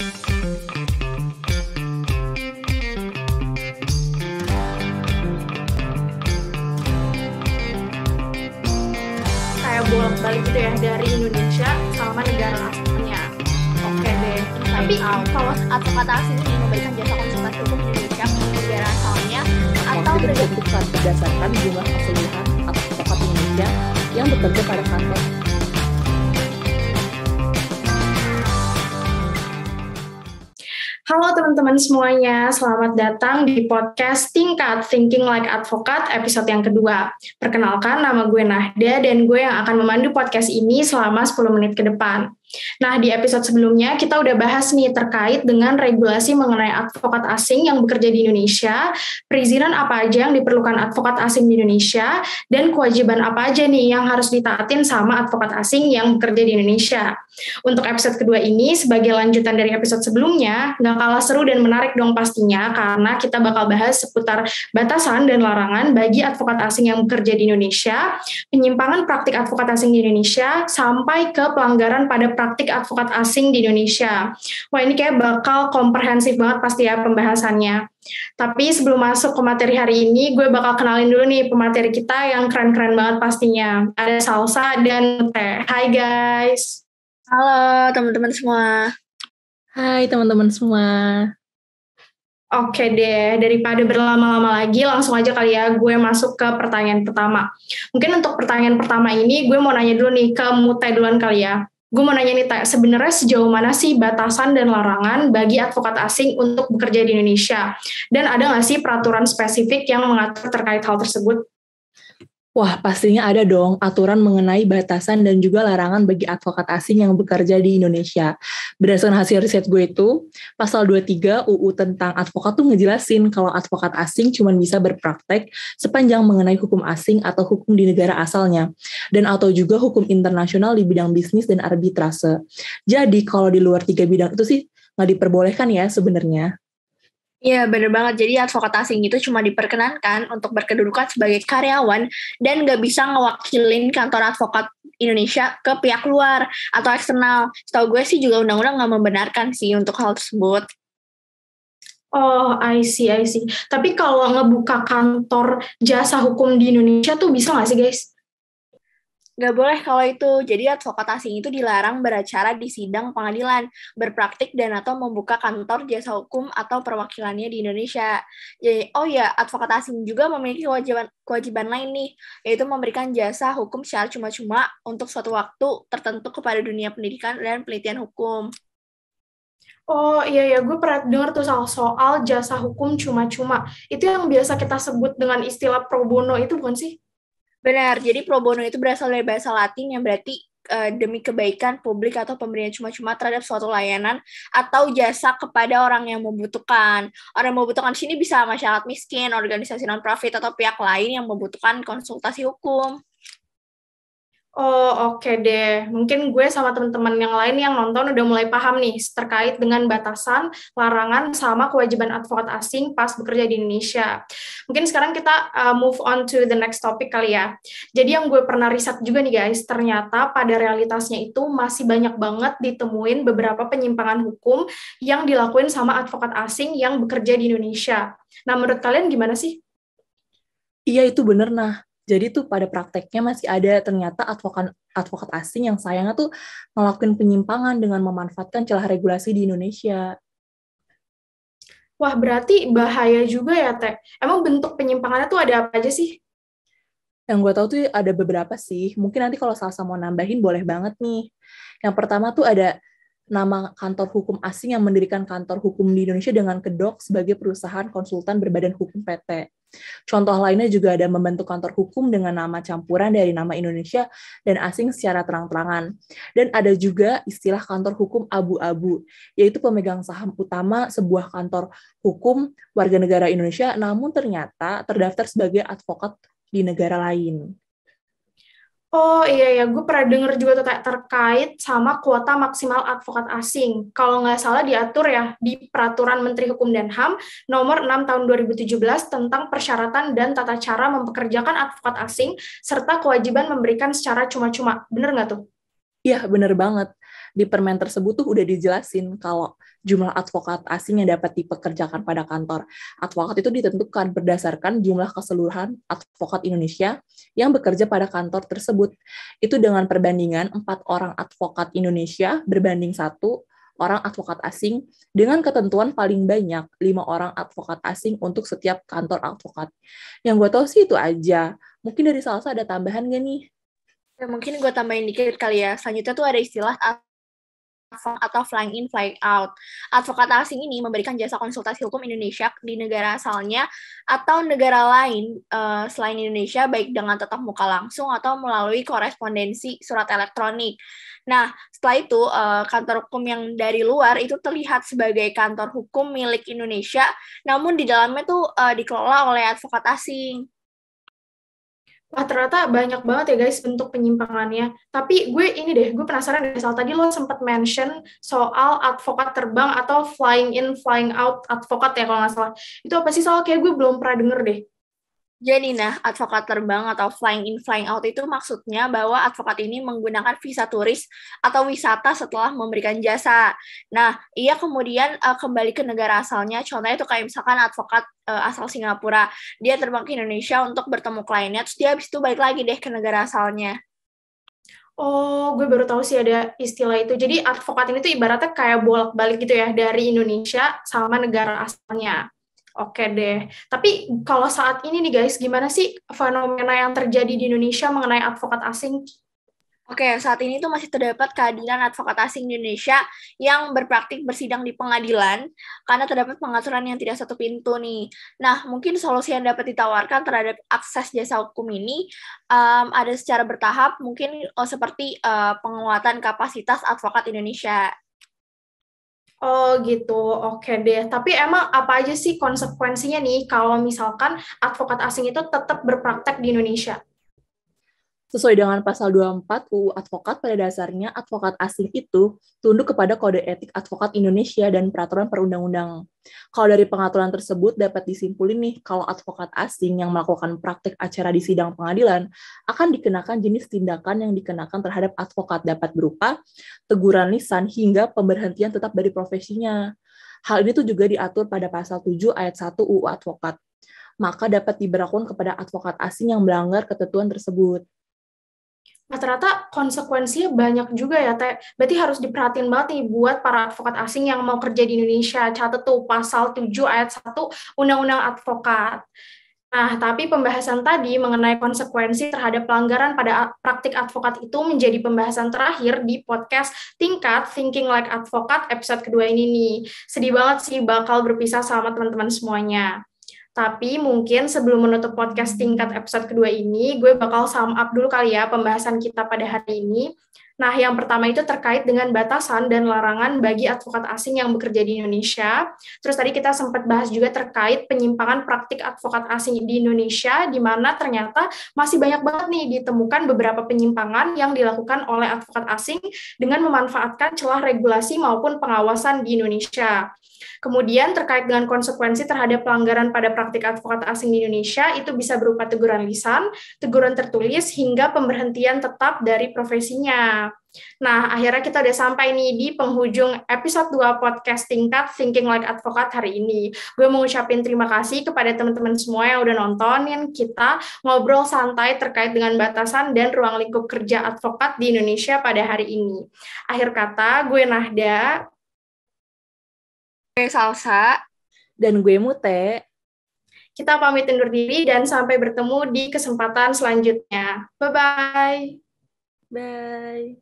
kayak bolak-balik gitu ya dari Indonesia sama negara asalnya oke okay deh tapi kalau advokat asing ini memberikan jasa konsultasi hukum Indonesia ke negara asalnya atau berdasarkan jumlah keseluruhan tempat Indonesia yang bekerja pada kantor teman-teman semuanya, selamat datang di podcast Tingkat Thinking Like Advocate episode yang kedua. Perkenalkan nama gue Nahda dan gue yang akan memandu podcast ini selama 10 menit ke depan. Nah, di episode sebelumnya kita udah bahas nih terkait dengan regulasi mengenai advokat asing yang bekerja di Indonesia, perizinan apa aja yang diperlukan advokat asing di Indonesia, dan kewajiban apa aja nih yang harus ditaatin sama advokat asing yang bekerja di Indonesia. Untuk episode kedua ini, sebagai lanjutan dari episode sebelumnya, nggak kalah seru dan menarik dong pastinya, karena kita bakal bahas seputar batasan dan larangan bagi advokat asing yang bekerja di Indonesia, penyimpangan praktik advokat asing di Indonesia, sampai ke pelanggaran pada praktik advokat asing di Indonesia. Wah ini kayak bakal komprehensif banget pasti ya pembahasannya. Tapi sebelum masuk ke materi hari ini, gue bakal kenalin dulu nih pemateri kita yang keren-keren banget pastinya. Ada Salsa dan Teh. Hai guys. Halo teman-teman semua. Hai teman-teman semua. Oke deh, daripada berlama-lama lagi, langsung aja kali ya gue masuk ke pertanyaan pertama. Mungkin untuk pertanyaan pertama ini, gue mau nanya dulu nih ke Mutai duluan kali ya. Gue mau nanya nih, sebenarnya sejauh mana sih batasan dan larangan bagi advokat asing untuk bekerja di Indonesia? Dan ada nggak sih peraturan spesifik yang mengatur terkait hal tersebut? Wah, pastinya ada dong aturan mengenai batasan dan juga larangan bagi advokat asing yang bekerja di Indonesia. Berdasarkan hasil riset gue itu, pasal 23 UU tentang advokat tuh ngejelasin kalau advokat asing cuma bisa berpraktek sepanjang mengenai hukum asing atau hukum di negara asalnya, dan atau juga hukum internasional di bidang bisnis dan arbitrase. Jadi, kalau di luar tiga bidang itu sih nggak diperbolehkan ya sebenarnya. Iya bener banget, jadi advokat asing itu cuma diperkenankan untuk berkedudukan sebagai karyawan dan gak bisa ngewakilin kantor advokat Indonesia ke pihak luar atau eksternal. Setahu gue sih juga undang-undang gak membenarkan sih untuk hal tersebut. Oh, I see, I see. Tapi kalau ngebuka kantor jasa hukum di Indonesia tuh bisa gak sih, guys? Gak boleh kalau itu. Jadi advokat asing itu dilarang beracara di sidang pengadilan, berpraktik dan atau membuka kantor jasa hukum atau perwakilannya di Indonesia. Jadi, oh ya, advokat asing juga memiliki kewajiban kewajiban lain nih, yaitu memberikan jasa hukum secara cuma-cuma untuk suatu waktu tertentu kepada dunia pendidikan dan penelitian hukum. Oh iya ya, gue pernah dengar tuh soal soal jasa hukum cuma-cuma. Itu yang biasa kita sebut dengan istilah pro bono itu bukan sih? Benar, jadi pro bono itu berasal dari bahasa Latin yang berarti eh, demi kebaikan publik atau pemberian cuma-cuma terhadap suatu layanan atau jasa kepada orang yang membutuhkan. Orang yang membutuhkan sini bisa masyarakat miskin, organisasi non-profit, atau pihak lain yang membutuhkan konsultasi hukum. Oh oke okay deh, mungkin gue sama teman-teman yang lain yang nonton udah mulai paham nih terkait dengan batasan, larangan, sama kewajiban advokat asing pas bekerja di Indonesia. Mungkin sekarang kita uh, move on to the next topic kali ya. Jadi yang gue pernah riset juga nih guys, ternyata pada realitasnya itu masih banyak banget ditemuin beberapa penyimpangan hukum yang dilakuin sama advokat asing yang bekerja di Indonesia. Nah menurut kalian gimana sih? Iya itu bener nah jadi tuh pada prakteknya masih ada ternyata advokat advokat asing yang sayangnya tuh melakukan penyimpangan dengan memanfaatkan celah regulasi di Indonesia. Wah, berarti bahaya juga ya, Teh. Emang bentuk penyimpangannya tuh ada apa aja sih? Yang gue tahu tuh ada beberapa sih. Mungkin nanti kalau salah mau nambahin boleh banget nih. Yang pertama tuh ada nama kantor hukum asing yang mendirikan kantor hukum di Indonesia dengan kedok sebagai perusahaan konsultan berbadan hukum PT. Contoh lainnya juga ada membentuk kantor hukum dengan nama campuran dari nama Indonesia dan asing secara terang-terangan. Dan ada juga istilah kantor hukum abu-abu, yaitu pemegang saham utama sebuah kantor hukum warga negara Indonesia namun ternyata terdaftar sebagai advokat di negara lain. Oh iya ya, gue pernah denger juga tuh kayak terkait sama kuota maksimal advokat asing. Kalau nggak salah diatur ya di Peraturan Menteri Hukum dan HAM nomor 6 tahun 2017 tentang persyaratan dan tata cara mempekerjakan advokat asing serta kewajiban memberikan secara cuma-cuma. Bener nggak tuh? Iya, bener banget. Di permen tersebut tuh udah dijelasin kalau jumlah advokat asing yang dapat dipekerjakan pada kantor. Advokat itu ditentukan berdasarkan jumlah keseluruhan advokat Indonesia yang bekerja pada kantor tersebut. Itu dengan perbandingan empat orang advokat Indonesia berbanding satu orang advokat asing dengan ketentuan paling banyak lima orang advokat asing untuk setiap kantor advokat. Yang gue tau sih itu aja. Mungkin dari Salsa ada tambahan gak nih? Ya, mungkin gue tambahin dikit kali ya. Selanjutnya tuh ada istilah atau flying in, flying out. Advokat asing ini memberikan jasa konsultasi hukum Indonesia di negara asalnya atau negara lain uh, selain Indonesia, baik dengan tetap muka langsung atau melalui korespondensi surat elektronik. Nah, setelah itu, uh, kantor hukum yang dari luar itu terlihat sebagai kantor hukum milik Indonesia, namun di dalamnya tuh uh, dikelola oleh advokat asing. Wah ternyata banyak banget ya guys bentuk penyimpangannya. Tapi gue ini deh, gue penasaran deh soal Tadi lo sempat mention soal advokat terbang atau flying in, flying out advokat ya kalau nggak salah. Itu apa sih soal Kayak gue belum pernah denger deh. Jadi iya nah, advokat terbang atau flying in flying out itu maksudnya bahwa advokat ini menggunakan visa turis atau wisata setelah memberikan jasa. Nah, ia kemudian uh, kembali ke negara asalnya. Contohnya itu kayak misalkan advokat uh, asal Singapura, dia terbang ke Indonesia untuk bertemu kliennya, terus dia habis itu balik lagi deh ke negara asalnya. Oh, gue baru tahu sih ada istilah itu. Jadi advokat ini tuh ibaratnya kayak bolak-balik gitu ya dari Indonesia sama negara asalnya. Oke deh. Tapi kalau saat ini nih guys, gimana sih fenomena yang terjadi di Indonesia mengenai advokat asing? Oke, saat ini tuh masih terdapat keadilan advokat asing Indonesia yang berpraktik bersidang di pengadilan karena terdapat pengaturan yang tidak satu pintu nih. Nah, mungkin solusi yang dapat ditawarkan terhadap akses jasa hukum ini um, ada secara bertahap, mungkin oh, seperti uh, penguatan kapasitas advokat Indonesia Oh gitu, oke deh. Tapi emang apa aja sih konsekuensinya nih kalau misalkan advokat asing itu tetap berpraktek di Indonesia? Sesuai dengan pasal 24 UU Advokat, pada dasarnya advokat asing itu tunduk kepada Kode Etik Advokat Indonesia dan peraturan perundang-undang. Kalau dari pengaturan tersebut dapat disimpulin nih kalau advokat asing yang melakukan praktik acara di sidang pengadilan akan dikenakan jenis tindakan yang dikenakan terhadap advokat dapat berupa teguran lisan hingga pemberhentian tetap dari profesinya. Hal ini tuh juga diatur pada pasal 7 ayat 1 UU Advokat maka dapat diberlakukan kepada advokat asing yang melanggar ketentuan tersebut. Nah, ternyata konsekuensinya banyak juga ya, Teh. Berarti harus diperhatiin banget nih buat para advokat asing yang mau kerja di Indonesia. Catat tuh pasal 7 ayat 1 Undang-Undang Advokat. Nah, tapi pembahasan tadi mengenai konsekuensi terhadap pelanggaran pada praktik advokat itu menjadi pembahasan terakhir di podcast tingkat Thinking Like Advokat episode kedua ini nih. Sedih banget sih bakal berpisah sama teman-teman semuanya. Tapi mungkin sebelum menutup podcast tingkat episode kedua ini, gue bakal sum up dulu kali ya pembahasan kita pada hari ini. Nah, yang pertama itu terkait dengan batasan dan larangan bagi advokat asing yang bekerja di Indonesia. Terus tadi kita sempat bahas juga terkait penyimpangan praktik advokat asing di Indonesia, di mana ternyata masih banyak banget nih ditemukan beberapa penyimpangan yang dilakukan oleh advokat asing dengan memanfaatkan celah regulasi maupun pengawasan di Indonesia. Kemudian terkait dengan konsekuensi terhadap pelanggaran pada praktik advokat asing di Indonesia itu bisa berupa teguran lisan, teguran tertulis hingga pemberhentian tetap dari profesinya. Nah, akhirnya kita udah sampai nih di penghujung episode 2 podcast tingkat Thinking Like Advocate hari ini. Gue mau ngucapin terima kasih kepada teman-teman semua yang udah nontonin kita ngobrol santai terkait dengan batasan dan ruang lingkup kerja advokat di Indonesia pada hari ini. Akhir kata, gue Nahda. Gue Salsa. Dan gue Mute. Kita pamit undur diri dan sampai bertemu di kesempatan selanjutnya. Bye-bye. Bye.